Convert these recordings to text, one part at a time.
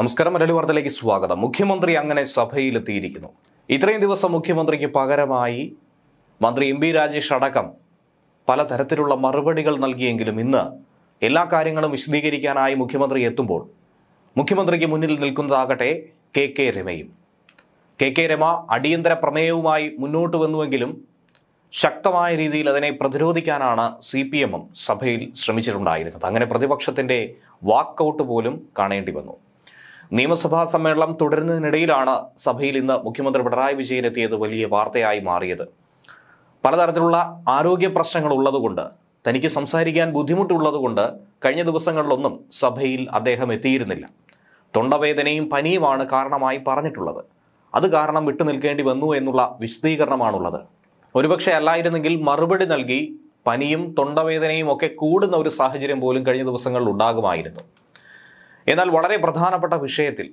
നമസ്കാരം മലയാളി വാർത്തയിലേക്ക് സ്വാഗതം മുഖ്യമന്ത്രി അങ്ങനെ സഭയിലെത്തിയിരിക്കുന്നു ഇത്രയും ദിവസം മുഖ്യമന്ത്രിക്ക് പകരമായി മന്ത്രി എം രാജേഷ് അടക്കം പലതരത്തിലുള്ള മറുപടികൾ നൽകിയെങ്കിലും ഇന്ന് എല്ലാ കാര്യങ്ങളും വിശദീകരിക്കാനായി മുഖ്യമന്ത്രി എത്തുമ്പോൾ മുഖ്യമന്ത്രിക്ക് മുന്നിൽ നിൽക്കുന്നതാകട്ടെ കെ കെ രമയും കെ കെ രമ അടിയന്തര പ്രമേയവുമായി മുന്നോട്ട് വന്നുവെങ്കിലും ശക്തമായ രീതിയിൽ അതിനെ പ്രതിരോധിക്കാനാണ് സി പി എമ്മും സഭയിൽ ശ്രമിച്ചിട്ടുണ്ടായിരുന്നത് അങ്ങനെ പ്രതിപക്ഷത്തിൻ്റെ വാക്കൗട്ട് പോലും കാണേണ്ടി വന്നു നിയമസഭാ സമ്മേളനം തുടരുന്നതിനിടയിലാണ് സഭയിൽ ഇന്ന് മുഖ്യമന്ത്രി പിണറായി വിജയൻ എത്തിയത് വലിയ വാർത്തയായി മാറിയത് പലതരത്തിലുള്ള ആരോഗ്യ പ്രശ്നങ്ങൾ ഉള്ളതുകൊണ്ട് തനിക്ക് സംസാരിക്കാൻ ബുദ്ധിമുട്ടുള്ളതുകൊണ്ട് കഴിഞ്ഞ ദിവസങ്ങളിലൊന്നും സഭയിൽ അദ്ദേഹം എത്തിയിരുന്നില്ല തൊണ്ടവേദനയും പനിയുമാണ് കാരണമായി പറഞ്ഞിട്ടുള്ളത് അത് കാരണം വിട്ടുനിൽക്കേണ്ടി വന്നു എന്നുള്ള വിശദീകരണമാണുള്ളത് ഒരുപക്ഷെ അല്ലായിരുന്നെങ്കിൽ മറുപടി നൽകി പനിയും തൊണ്ടവേദനയും ഒക്കെ കൂടുന്ന ഒരു സാഹചര്യം പോലും കഴിഞ്ഞ ദിവസങ്ങളിൽ ഉണ്ടാകുമായിരുന്നു എന്നാൽ വളരെ പ്രധാനപ്പെട്ട വിഷയത്തിൽ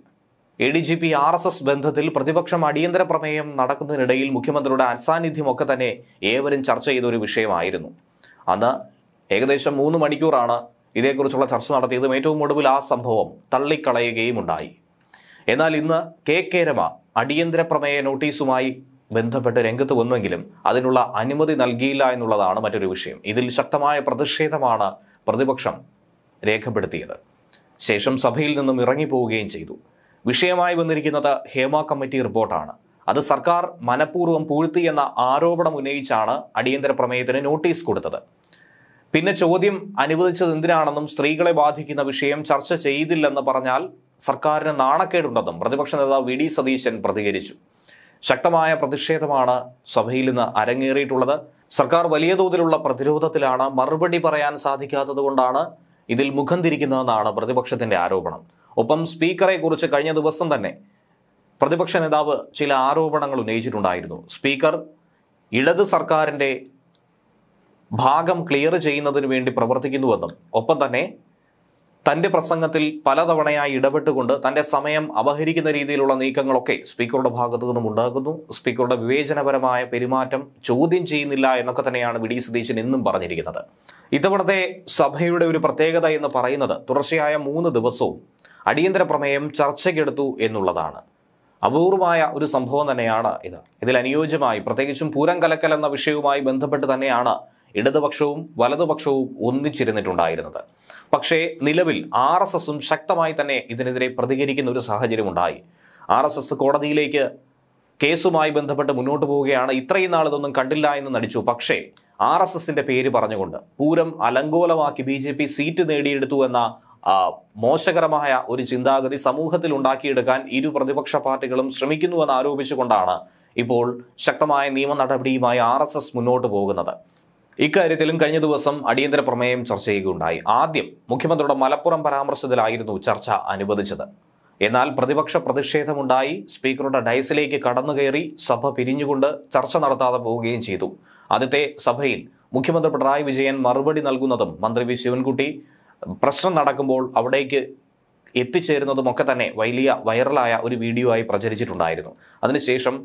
A D G P R S S ബന്ധത്തിൽ പ്രതിപക്ഷം അടിയന്തര പ്രമേയം നടക്കുന്നതിനിടയിൽ മുഖ്യമന്ത്രിയുടെ അസാന്നിധ്യമൊക്കെ തന്നെ ഏവരും ചർച്ച ചെയ്ത ഒരു വിഷയമായിരുന്നു അന്ന് ഏകദേശം മൂന്ന് മണിക്കൂറാണ് ഇതേക്കുറിച്ചുള്ള ചർച്ച നടത്തിയതും ഏറ്റവും ഒടുവിൽ ആ സംഭവം തള്ളിക്കളയുകയും ഉണ്ടായി എന്നാൽ ഇന്ന് കെ കെ രമ അടിയന്തര പ്രമേയ നോട്ടീസുമായി ബന്ധപ്പെട്ട് രംഗത്ത് വന്നെങ്കിലും അതിനുള്ള അനുമതി നൽകിയില്ല എന്നുള്ളതാണ് മറ്റൊരു വിഷയം ഇതിൽ ശക്തമായ പ്രതിഷേധമാണ് പ്രതിപക്ഷം രേഖപ്പെടുത്തിയത് ശേഷം സഭയിൽ നിന്നും ഇറങ്ങി പോവുകയും ചെയ്തു വിഷയമായി വന്നിരിക്കുന്നത് ഹേമ കമ്മിറ്റി റിപ്പോർട്ടാണ് അത് സർക്കാർ മനഃപൂർവ്വം പൂഴ്ത്തി എന്ന ആരോപണം ഉന്നയിച്ചാണ് അടിയന്തര പ്രമേയത്തിന് നോട്ടീസ് കൊടുത്തത് പിന്നെ ചോദ്യം അനുവദിച്ചത് എന്തിനാണെന്നും സ്ത്രീകളെ ബാധിക്കുന്ന വിഷയം ചർച്ച ചെയ്തില്ലെന്ന് പറഞ്ഞാൽ സർക്കാരിന് നാണക്കേടുണ്ടെന്നും പ്രതിപക്ഷ നേതാവ് വി ഡി സതീശൻ പ്രതികരിച്ചു ശക്തമായ പ്രതിഷേധമാണ് സഭയിൽ നിന്ന് അരങ്ങേറിയിട്ടുള്ളത് സർക്കാർ വലിയ തോതിലുള്ള പ്രതിരോധത്തിലാണ് മറുപടി പറയാൻ സാധിക്കാത്തത് കൊണ്ടാണ് ഇതിൽ മുഖം തിരിക്കുന്നതെന്നാണ് പ്രതിപക്ഷത്തിന്റെ ആരോപണം ഒപ്പം സ്പീക്കറെ കുറിച്ച് കഴിഞ്ഞ ദിവസം തന്നെ പ്രതിപക്ഷ നേതാവ് ചില ആരോപണങ്ങൾ ഉന്നയിച്ചിട്ടുണ്ടായിരുന്നു സ്പീക്കർ ഇടത് സർക്കാരിൻ്റെ ഭാഗം ക്ലിയർ ചെയ്യുന്നതിന് വേണ്ടി പ്രവർത്തിക്കുന്നുവെന്നും ഒപ്പം തന്നെ തന്റെ പ്രസംഗത്തിൽ പലതവണയായി ഇടപെട്ടുകൊണ്ട് തന്റെ സമയം അപഹരിക്കുന്ന രീതിയിലുള്ള നീക്കങ്ങളൊക്കെ സ്പീക്കറുടെ ഭാഗത്തു നിന്നും ഉണ്ടാകുന്നു സ്പീക്കറുടെ വിവേചനപരമായ പെരുമാറ്റം ചോദ്യം ചെയ്യുന്നില്ല എന്നൊക്കെ തന്നെയാണ് വി ഡി സതീശൻ എന്നും പറഞ്ഞിരിക്കുന്നത് ഇത്തവണത്തെ സഭയുടെ ഒരു പ്രത്യേകത എന്ന് പറയുന്നത് തുടർച്ചയായ മൂന്ന് ദിവസവും അടിയന്തര പ്രമേയം ചർച്ചയ്ക്കെടുത്തു എന്നുള്ളതാണ് അപൂർവമായ ഒരു സംഭവം തന്നെയാണ് ഇത് ഇതിൽ അനുയോജ്യമായി പ്രത്യേകിച്ചും പൂരം കലക്കൽ എന്ന വിഷയവുമായി ബന്ധപ്പെട്ട് തന്നെയാണ് ഇടതുപക്ഷവും വലതുപക്ഷവും ഒന്നിച്ചിരുന്നിട്ടുണ്ടായിരുന്നത് പക്ഷേ നിലവിൽ ആർ എസ് എസും ശക്തമായി തന്നെ ഇതിനെതിരെ പ്രതികരിക്കുന്ന ഒരു സാഹചര്യമുണ്ടായി ആർ എസ് എസ് കോടതിയിലേക്ക് കേസുമായി ബന്ധപ്പെട്ട് മുന്നോട്ട് പോവുകയാണ് ഇത്രയും നാൾ ഇതൊന്നും കണ്ടില്ല എന്ന് നടിച്ചു പക്ഷേ ആർ എസ് എസിന്റെ പേര് പറഞ്ഞുകൊണ്ട് പൂരം അലങ്കോലമാക്കി ബി ജെ പി സീറ്റ് നേടിയെടുത്തു എന്ന മോശകരമായ ഒരു ചിന്താഗതി സമൂഹത്തിൽ ഉണ്ടാക്കിയെടുക്കാൻ ഇരു പ്രതിപക്ഷ പാർട്ടികളും ശ്രമിക്കുന്നുവെന്ന് ആരോപിച്ചുകൊണ്ടാണ് ഇപ്പോൾ ശക്തമായ നിയമ നടപടിയുമായി ആർ എസ് എസ് മുന്നോട്ട് പോകുന്നത് ഇക്കാര്യത്തിലും കഴിഞ്ഞ ദിവസം അടിയന്തര പ്രമേയം ചർച്ച ചെയ്യുകയുണ്ടായി ആദ്യം മുഖ്യമന്ത്രിയുടെ മലപ്പുറം പരാമർശത്തിലായിരുന്നു ചർച്ച അനുവദിച്ചത് എന്നാൽ പ്രതിപക്ഷ പ്രതിഷേധമുണ്ടായി സ്പീക്കറുടെ ഡയസിലേക്ക് കടന്നുകയറി സഭ പിരിഞ്ഞുകൊണ്ട് ചർച്ച നടത്താതെ പോവുകയും ചെയ്തു ആദ്യത്തെ സഭയിൽ മുഖ്യമന്ത്രി പിണറായി വിജയൻ മറുപടി നൽകുന്നതും മന്ത്രി വി ശിവൻകുട്ടി പ്രശ്നം നടക്കുമ്പോൾ അവിടേക്ക് എത്തിച്ചേരുന്നതുമൊക്കെ തന്നെ വലിയ വൈറലായ ഒരു വീഡിയോ ആയി പ്രചരിച്ചിട്ടുണ്ടായിരുന്നു അതിനുശേഷം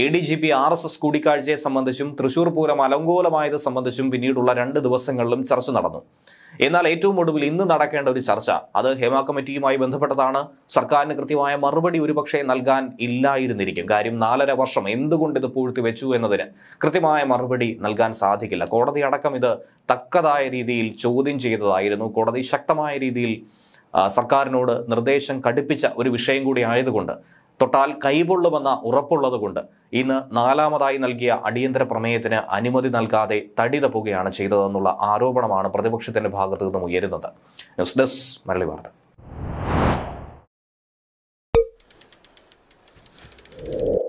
A D G P R S S കൂടിക്കാഴ്ചയെ സംബന്ധിച്ചും തൃശൂർ പൂരം അലങ്കോലമായത് സംബന്ധിച്ചും പിന്നീടുള്ള രണ്ട് ദിവസങ്ങളിലും ചർച്ച നടന്നു എന്നാൽ ഏറ്റവും ഒടുവിൽ ഇന്ന് നടക്കേണ്ട ഒരു ചർച്ച അത് ഹേമ കമ്മിറ്റിയുമായി ബന്ധപ്പെട്ടതാണ് സർക്കാരിന് കൃത്യമായ മറുപടി ഒരുപക്ഷെ നൽകാൻ ഇല്ലായിരുന്നിരിക്കും കാര്യം നാലര വർഷം എന്തുകൊണ്ട് ഇത് പൂഴ്ത്തി വെച്ചു എന്നതിന് കൃത്യമായ മറുപടി നൽകാൻ സാധിക്കില്ല കോടതി അടക്കം ഇത് തക്കതായ രീതിയിൽ ചോദ്യം ചെയ്തതായിരുന്നു കോടതി ശക്തമായ രീതിയിൽ സർക്കാരിനോട് നിർദ്ദേശം കടുപ്പിച്ച ഒരു വിഷയം കൂടി ആയതുകൊണ്ട് തൊട്ടാൽ ഉറപ്പുള്ളത് ഉറപ്പുള്ളതുകൊണ്ട് ഇന്ന് നാലാമതായി നൽകിയ അടിയന്തര പ്രമേയത്തിന് അനുമതി നൽകാതെ തടി തപ്പുകയാണ് ചെയ്തതെന്നുള്ള ആരോപണമാണ് പ്രതിപക്ഷത്തിന്റെ ഭാഗത്തു നിന്നും ഉയരുന്നത് ന്യൂസ് ഡെസ്ക് മരളി വാർത്ത